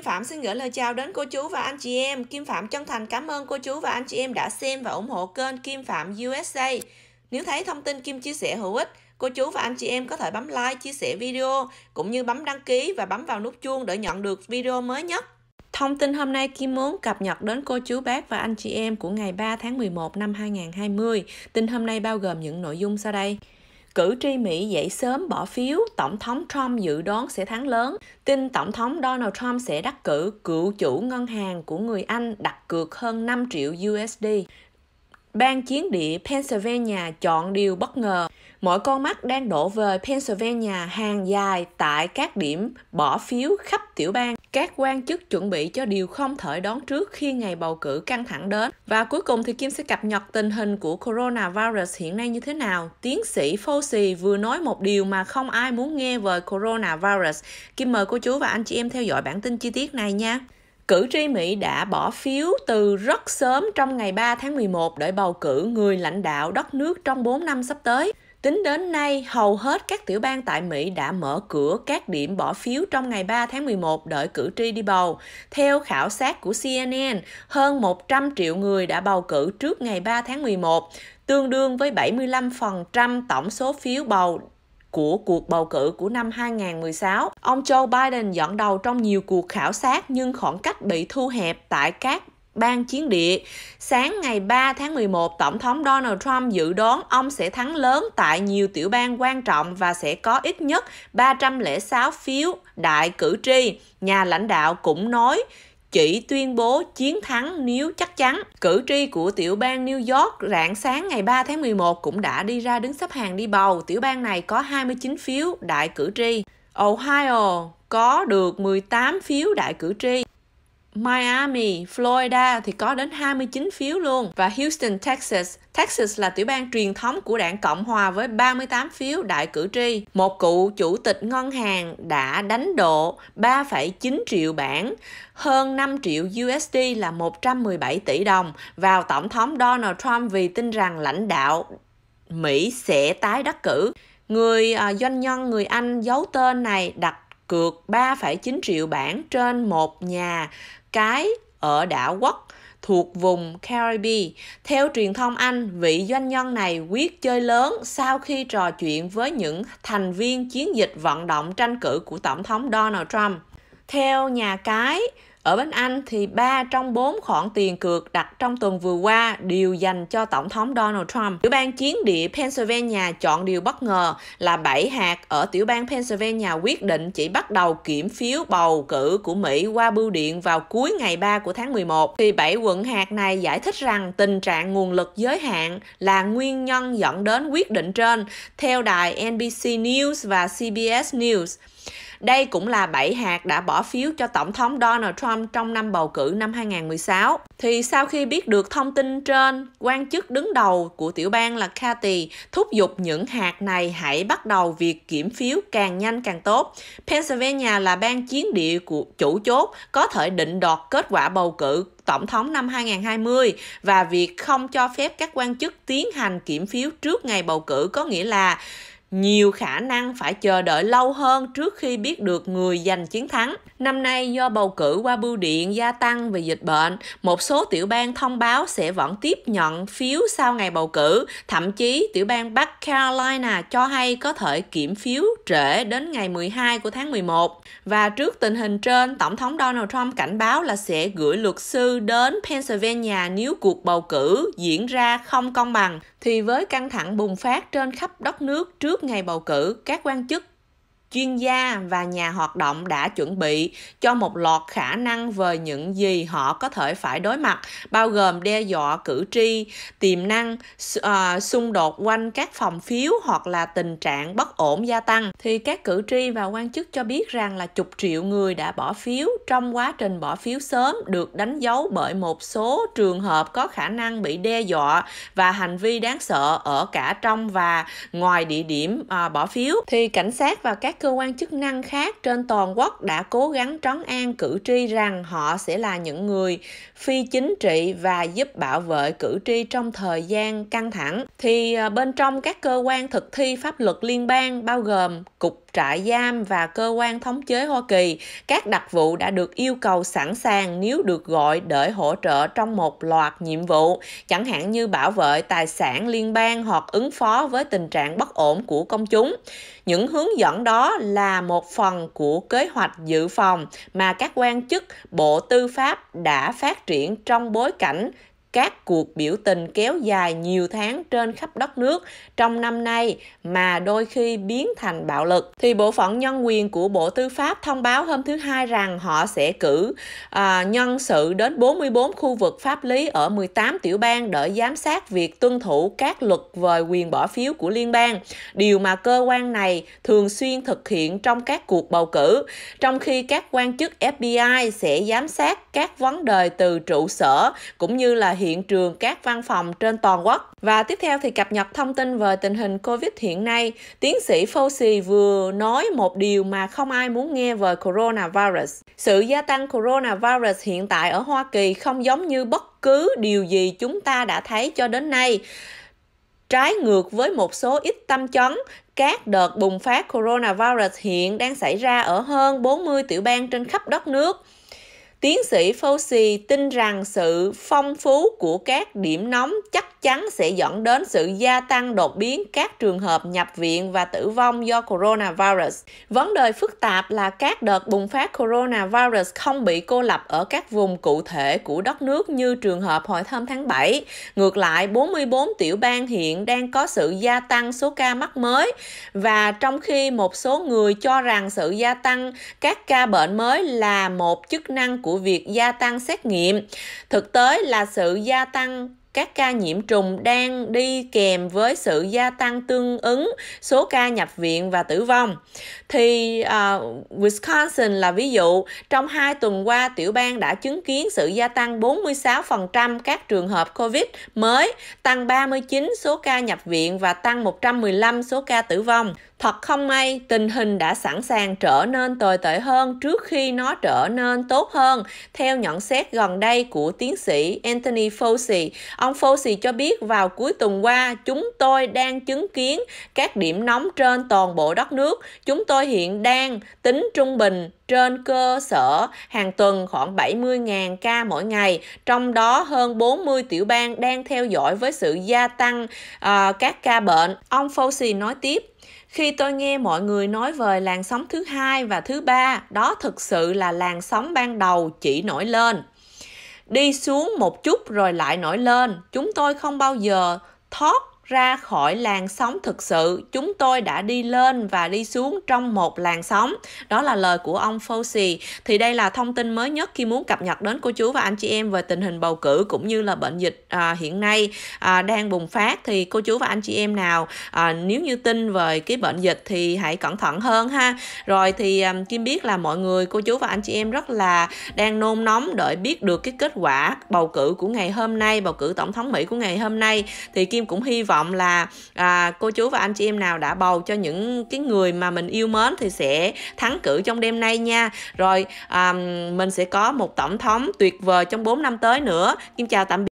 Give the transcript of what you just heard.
Kim Phạm xin gửi lời chào đến cô chú và anh chị em. Kim Phạm chân thành cảm ơn cô chú và anh chị em đã xem và ủng hộ kênh Kim Phạm USA. Nếu thấy thông tin Kim chia sẻ hữu ích, cô chú và anh chị em có thể bấm like, chia sẻ video, cũng như bấm đăng ký và bấm vào nút chuông để nhận được video mới nhất. Thông tin hôm nay Kim muốn cập nhật đến cô chú bác và anh chị em của ngày 3 tháng 11 năm 2020. Tin hôm nay bao gồm những nội dung sau đây cử tri Mỹ dậy sớm bỏ phiếu, Tổng thống Trump dự đoán sẽ thắng lớn. Tin Tổng thống Donald Trump sẽ đắc cử cựu chủ ngân hàng của người Anh đặt cược hơn 5 triệu USD bang chiến địa Pennsylvania chọn điều bất ngờ. Mọi con mắt đang đổ về Pennsylvania hàng dài tại các điểm bỏ phiếu khắp tiểu bang. Các quan chức chuẩn bị cho điều không thể đón trước khi ngày bầu cử căng thẳng đến. Và cuối cùng thì Kim sẽ cập nhật tình hình của coronavirus hiện nay như thế nào. Tiến sĩ Fauci vừa nói một điều mà không ai muốn nghe về coronavirus. Kim mời cô chú và anh chị em theo dõi bản tin chi tiết này nha cử tri Mỹ đã bỏ phiếu từ rất sớm trong ngày 3 tháng 11 để bầu cử người lãnh đạo đất nước trong 4 năm sắp tới. Tính đến nay, hầu hết các tiểu bang tại Mỹ đã mở cửa các điểm bỏ phiếu trong ngày 3 tháng 11 đợi cử tri đi bầu. Theo khảo sát của CNN, hơn 100 triệu người đã bầu cử trước ngày 3 tháng 11, tương đương với 75% tổng số phiếu bầu của cuộc bầu cử của năm 2016. Ông Joe Biden dẫn đầu trong nhiều cuộc khảo sát nhưng khoảng cách bị thu hẹp tại các bang chiến địa. Sáng ngày 3 tháng 11, Tổng thống Donald Trump dự đoán ông sẽ thắng lớn tại nhiều tiểu bang quan trọng và sẽ có ít nhất 306 phiếu đại cử tri. Nhà lãnh đạo cũng nói chỉ tuyên bố chiến thắng nếu chắc chắn. Cử tri của tiểu bang New York rạng sáng ngày 3 tháng 11 cũng đã đi ra đứng xếp hàng đi bầu. Tiểu bang này có 29 phiếu đại cử tri. Ohio có được 18 phiếu đại cử tri. Miami, Florida thì có đến 29 phiếu luôn và Houston, Texas. Texas là tiểu bang truyền thống của đảng Cộng hòa với 38 phiếu đại cử tri. Một cựu chủ tịch ngân hàng đã đánh độ 3,9 triệu bảng, hơn 5 triệu USD là 117 tỷ đồng vào tổng thống Donald Trump vì tin rằng lãnh đạo Mỹ sẽ tái đắc cử. Người à, doanh nhân người Anh giấu tên này đặt cược 3,9 triệu bảng trên một nhà cái ở đảo Quốc thuộc vùng Caribbean Theo truyền thông Anh, vị doanh nhân này quyết chơi lớn sau khi trò chuyện với những thành viên chiến dịch vận động tranh cử của Tổng thống Donald Trump. Theo nhà cái, ở bên Anh thì 3 trong 4 khoản tiền cược đặt trong tuần vừa qua đều dành cho Tổng thống Donald Trump. Tiểu bang chiến địa Pennsylvania chọn điều bất ngờ là 7 hạt ở tiểu bang Pennsylvania quyết định chỉ bắt đầu kiểm phiếu bầu cử của Mỹ qua bưu điện vào cuối ngày 3 của tháng 11. Thì 7 quận hạt này giải thích rằng tình trạng nguồn lực giới hạn là nguyên nhân dẫn đến quyết định trên theo đài NBC News và CBS News. Đây cũng là 7 hạt đã bỏ phiếu cho Tổng thống Donald Trump trong năm bầu cử năm 2016. Thì sau khi biết được thông tin trên, quan chức đứng đầu của tiểu bang là Kathy thúc giục những hạt này hãy bắt đầu việc kiểm phiếu càng nhanh càng tốt. Pennsylvania là bang chiến địa của chủ chốt có thể định đoạt kết quả bầu cử tổng thống năm 2020 và việc không cho phép các quan chức tiến hành kiểm phiếu trước ngày bầu cử có nghĩa là nhiều khả năng phải chờ đợi lâu hơn trước khi biết được người giành chiến thắng Năm nay do bầu cử qua bưu điện gia tăng vì dịch bệnh, một số tiểu bang thông báo sẽ vẫn tiếp nhận phiếu sau ngày bầu cử. Thậm chí, tiểu bang Bắc Carolina cho hay có thể kiểm phiếu trễ đến ngày 12 của tháng 11. Và trước tình hình trên, Tổng thống Donald Trump cảnh báo là sẽ gửi luật sư đến Pennsylvania nếu cuộc bầu cử diễn ra không công bằng. Thì với căng thẳng bùng phát trên khắp đất nước trước ngày bầu cử, các quan chức chuyên gia và nhà hoạt động đã chuẩn bị cho một loạt khả năng về những gì họ có thể phải đối mặt bao gồm đe dọa cử tri tiềm năng ờ, xung đột quanh các phòng phiếu hoặc là tình trạng bất ổn gia tăng thì các cử tri và quan chức cho biết rằng là chục triệu người đã bỏ phiếu trong quá trình bỏ phiếu sớm được đánh dấu bởi một số trường hợp có khả năng bị đe dọa và hành vi đáng sợ ở cả trong và ngoài địa điểm ờ, bỏ phiếu thì cảnh sát và các cơ quan chức năng khác trên toàn quốc đã cố gắng trấn an cử tri rằng họ sẽ là những người phi chính trị và giúp bảo vệ cử tri trong thời gian căng thẳng thì à, bên trong các cơ quan thực thi pháp luật liên bang bao gồm cục trại giam và cơ quan thống chế Hoa Kỳ, các đặc vụ đã được yêu cầu sẵn sàng nếu được gọi để hỗ trợ trong một loạt nhiệm vụ, chẳng hạn như bảo vệ tài sản liên bang hoặc ứng phó với tình trạng bất ổn của công chúng. Những hướng dẫn đó là một phần của kế hoạch dự phòng mà các quan chức Bộ Tư pháp đã phát triển trong bối cảnh các cuộc biểu tình kéo dài nhiều tháng trên khắp đất nước trong năm nay mà đôi khi biến thành bạo lực thì bộ phận nhân quyền của Bộ Tư pháp thông báo hôm thứ hai rằng họ sẽ cử à, nhân sự đến 44 khu vực pháp lý ở 18 tiểu bang để giám sát việc tuân thủ các luật về quyền bỏ phiếu của liên bang điều mà cơ quan này thường xuyên thực hiện trong các cuộc bầu cử trong khi các quan chức FBI sẽ giám sát các vấn đề từ trụ sở cũng như là hiện trường các văn phòng trên toàn quốc. Và tiếp theo thì cập nhật thông tin về tình hình Covid hiện nay. Tiến sĩ Fauci vừa nói một điều mà không ai muốn nghe về coronavirus. Sự gia tăng coronavirus hiện tại ở Hoa Kỳ không giống như bất cứ điều gì chúng ta đã thấy cho đến nay trái ngược với một số ít tâm chấn, các đợt bùng phát coronavirus hiện đang xảy ra ở hơn 40 tiểu bang trên khắp đất nước. Tiến sĩ Fauci tin rằng sự phong phú của các điểm nóng chắc chắn sẽ dẫn đến sự gia tăng đột biến các trường hợp nhập viện và tử vong do coronavirus. Vấn đề phức tạp là các đợt bùng phát coronavirus không bị cô lập ở các vùng cụ thể của đất nước như trường hợp hồi thơm tháng 7. Ngược lại, 44 tiểu bang hiện đang có sự gia tăng số ca mắc mới và trong khi một số người cho rằng sự gia tăng các ca bệnh mới là một chức năng của của việc gia tăng xét nghiệm thực tế là sự gia tăng các ca nhiễm trùng đang đi kèm với sự gia tăng tương ứng số ca nhập viện và tử vong. Thì uh, Wisconsin là ví dụ, trong hai tuần qua tiểu bang đã chứng kiến sự gia tăng 46% các trường hợp COVID mới, tăng 39 số ca nhập viện và tăng 115 số ca tử vong. Thật không may, tình hình đã sẵn sàng trở nên tồi tệ hơn trước khi nó trở nên tốt hơn. Theo nhận xét gần đây của tiến sĩ Anthony Fauci, ông Fauci cho biết vào cuối tuần qua, chúng tôi đang chứng kiến các điểm nóng trên toàn bộ đất nước. Chúng tôi hiện đang tính trung bình trên cơ sở hàng tuần khoảng 70.000 ca mỗi ngày, trong đó hơn 40 tiểu bang đang theo dõi với sự gia tăng uh, các ca bệnh. Ông Fauci nói tiếp, khi tôi nghe mọi người nói về làn sóng thứ hai và thứ ba, đó thực sự là làn sóng ban đầu chỉ nổi lên. Đi xuống một chút rồi lại nổi lên, chúng tôi không bao giờ thoát ra khỏi làn sóng thực sự chúng tôi đã đi lên và đi xuống trong một làn sóng đó là lời của ông Fauci thì đây là thông tin mới nhất khi muốn cập nhật đến cô chú và anh chị em về tình hình bầu cử cũng như là bệnh dịch à, hiện nay à, đang bùng phát thì cô chú và anh chị em nào à, nếu như tin về cái bệnh dịch thì hãy cẩn thận hơn ha rồi thì à, Kim biết là mọi người cô chú và anh chị em rất là đang nôn nóng đợi biết được cái kết quả bầu cử của ngày hôm nay bầu cử tổng thống Mỹ của ngày hôm nay thì Kim cũng hy vọng vọng là à, cô chú và anh chị em nào đã bầu cho những cái người mà mình yêu mến thì sẽ thắng cử trong đêm nay nha rồi à, mình sẽ có một tổng thống tuyệt vời trong 4 năm tới nữa kim chào tạm biệt